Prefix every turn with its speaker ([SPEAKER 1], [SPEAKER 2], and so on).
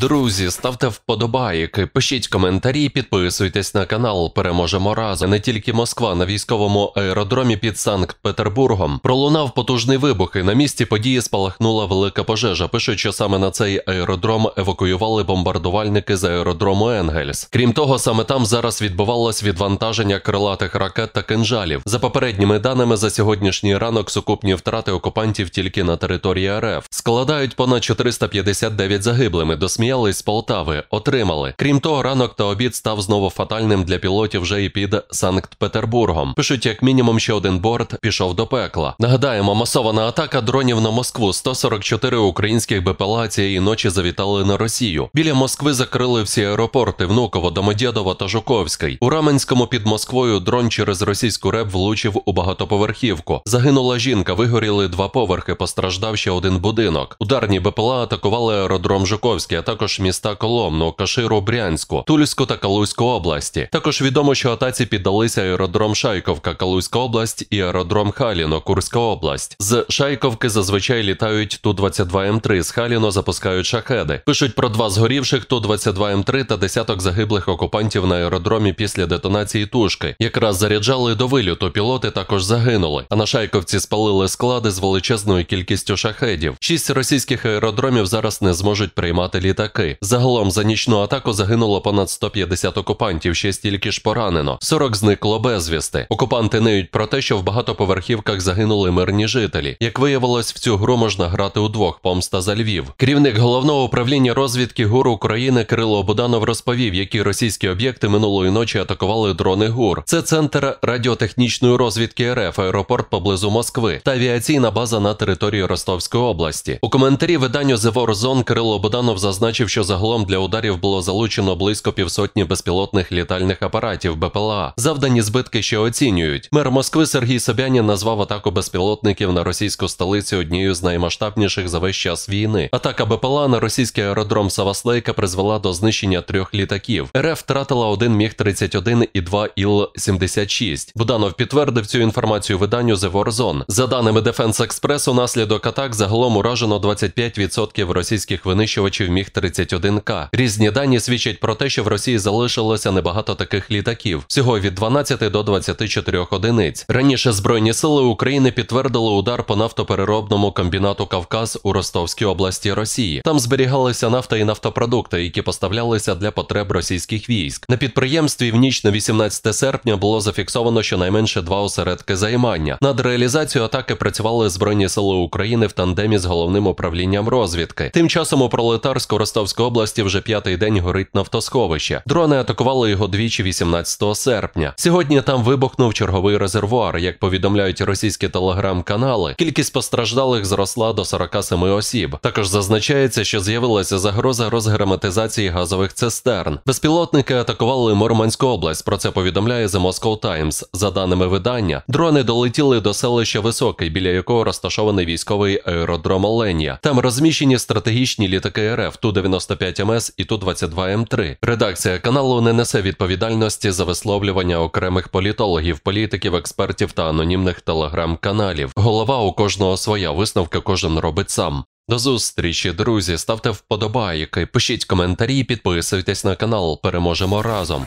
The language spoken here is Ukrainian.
[SPEAKER 1] Друзі, ставте вподобайки, пишіть коментарі, підписуйтесь на канал. Переможемо разом. Не тільки Москва на військовому аеродромі під Санкт-Петербургом пролунав потужний вибух і на місці події спалахнула велика пожежа. Пишуть, що саме на цей аеродром евакуювали бомбардувальники з аеродрому Енгельс. Крім того, саме там зараз відбувалось відвантаження крилатих ракет та кинжалів. За попередніми даними, за сьогоднішній ранок сукупні втрати окупантів тільки на території РФ складають понад 459 загиблими. До смі сміяли з Полтави, отримали. Крім того, ранок та обід став знову фатальним для пілотів вже і під Санкт-Петербургом. Пишуть, як мінімум, ще один борт пішов до пекла. Нагадаємо, масована атака дронів на Москву. 144 українських БПЛА цієї ночі завітали на Росію. Біля Москви закрили всі аеропорти Внуково, Домодєдово та Жуковський. У Раменському під Москвою дрон через російську РЕБ влучив у багатоповерхівку. Загинула жінка, вигоріли два поверхи. Постраждав ще один будинок. Ударні БПЛА атакували аеродром Жуковський. а також міста Коломну, Каширу, Брянську, Тульську та Калузьку області. Також відомо, що атаці піддалися аеродром Шайковка, Калузька область і аеродром Халіно, Курська область. З Шайковки зазвичай літають ту 22 м 3 з Халіно запускають шахеди. Пишуть про два згорівших ту 22 м 3 та десяток загиблих окупантів на аеродромі після детонації тушки. Якраз заряджали до вильоту, пілоти також загинули. А на Шайковці спалили склади з величезною кількістю шахедів. Шість російських аеродромів зараз не зможуть приймати літаки літаки. Загалом за нічну атаку загинуло понад 150 окупантів, ще стільки ж поранено. 40 зникло безвісти. Окупанти неють про те, що в багатоповерхівках загинули мирні жителі. Як виявилось, в цю гру можна грати удвох помста за Львів. Керівник головного управління розвідки ГУР України Кирило Буданов розповів, які російські об'єкти минулої ночі атакували дрони ГУР. Це центр радіотехнічної розвідки РФ, аеропорт поблизу Москви та авіаційна база на території Ростовської області. У коментарі виданню The War Zone Кирило Буданов зазначив зазначив, що загалом для ударів було залучено близько півсотні безпілотних літальних апаратів БПЛА. Завдані збитки ще оцінюють. Мер Москви Сергій Собянін назвав атаку безпілотників на російську столицю однією з наймасштабніших за весь час війни. Атака БПЛА на російський аеродром Саваслейка призвела до знищення трьох літаків. РФ втратила один міг 31 і два Іл-76. Буданов підтвердив цю інформацію виданню The Warzone. За даними Defense Express, унаслідок атак загалом уражено 25% російських винищувачів міг 31 Су-31К. Різні дані свідчать про те, що в Росії залишилося небагато таких літаків, всього від 12 до 24 одиниць. Раніше Збройні сили України підтвердили удар по нафтопереробному комбінату Кавказ у Ростовській області Росії. Там зберігалися нафта і нафтопродукти, які поставлялися для потреб російських військ. На підприємстві в ніч на 18 серпня було зафіксовано щонайменше два осередки займання. Над реалізацією атаки працювали Збройні сили України в тандемі з головним управлінням розвідки. Тим часом у пролетарську Ростовської області вже п'ятий день горить нафтосховище. Дрони атакували його двічі 18 серпня. Сьогодні там вибухнув черговий резервуар. Як повідомляють російські телеграм-канали, кількість постраждалих зросла до 47 осіб. Також зазначається, що з'явилася загроза розграматизації газових цистерн. Безпілотники атакували Мурманську область. Про це повідомляє The Moscow Times. За даними видання, дрони долетіли до селища Високий, біля якого розташований військовий аеродром Оленя. Там розміщені стратегічні літаки РФ. Туди 195 МС ем і Ту-22М3. Ем Редакція каналу не несе відповідальності за висловлювання окремих політологів, політиків, експертів та анонімних телеграм-каналів. Голова у кожного своя висновка кожен робить сам. До зустрічі, друзі. Ставте вподобайки, пишіть коментарі, підписуйтесь на канал. Переможемо разом.